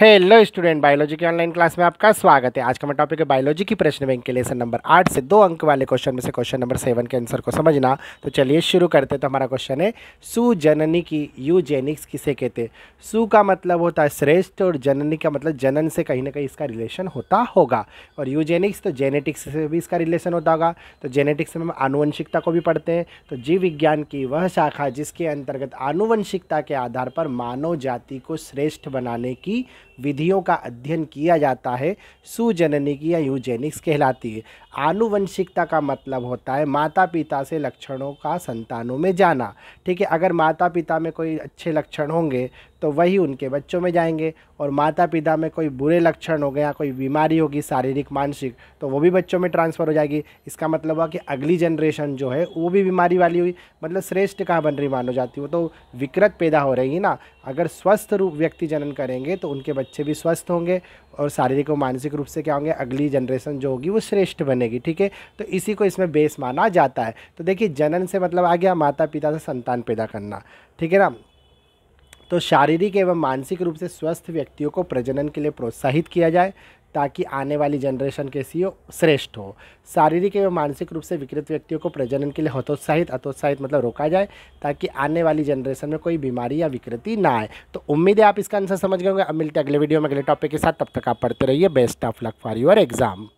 hello student biology की online class में आपका स्वागत है आज का मैं टॉपिक है बायोलॉजी की प्रश्न बैंक के लेसन नंबर आठ से दो अंक वाले क्वेश्चन में से क्वेश्चन नंबर सेवन के आंसर को समझना तो चलिए शुरू करते तो हमारा क्वेश्चन है सुजननी की यूजेनिक्स किसे कहते सु का मतलब होता है श्रेष्ठ और जननी का मतलब जनन से कहीं ना कहीं इसका रिलेशन होता होगा और यूजेनिक्स तो जेनेटिक्स से भी इसका रिलेशन होता होगा तो जेनेटिक्स में हम आनुवंशिकता को भी पढ़ते हैं तो जीव विज्ञान की वह शाखा जिसके अंतर्गत आनुवंशिकता के आधार पर मानव जाति को श्रेष्ठ बनाने की विधियों का अध्ययन किया जाता है सुजननिक या यूजेनिक्स कहलाती है आनुवंशिकता का मतलब होता है माता पिता से लक्षणों का संतानों में जाना ठीक है अगर माता पिता में कोई अच्छे लक्षण होंगे तो वही उनके बच्चों में जाएंगे और माता पिता में कोई बुरे लक्षण हो गया कोई बीमारी होगी शारीरिक मानसिक तो वो भी बच्चों में ट्रांसफ़र हो जाएगी इसका मतलब हुआ कि अगली जनरेशन जो है वो भी बीमारी वाली हुई मतलब श्रेष्ठ कहाँ बन रही मानो जाती वो तो विकृत पैदा हो रही है ना अगर स्वस्थ रूप व्यक्ति जनन करेंगे तो उनके बच्चे भी स्वस्थ होंगे और शारीरिक और मानसिक रूप से क्या होंगे अगली जनरेशन जो होगी वो श्रेष्ठ बनेगी ठीक है तो इसी को इसमें बेस माना जाता है तो देखिए जनन से मतलब आ गया माता पिता से संतान पैदा करना ठीक है ना तो शारीरिक एवं मानसिक रूप से स्वस्थ व्यक्तियों को प्रजनन के लिए प्रोत्साहित किया जाए ताकि आने वाली जनरेशन के सीओ श्रेष्ठ हो शारीरिक एवं मानसिक रूप से विकृत व्यक्तियों को प्रजनन के लिए हतोत्साहित हतोत्साहित मतलब रोका जाए ताकि आने वाली जनरेशन में कोई बीमारी या विकृति ना आए तो उम्मीद है आप इसका आंसर समझ गए अब मिलते हैं अगले वीडियो में अगले टॉपिक के साथ तब तक आप पढ़ते रहिए best of luck for your exam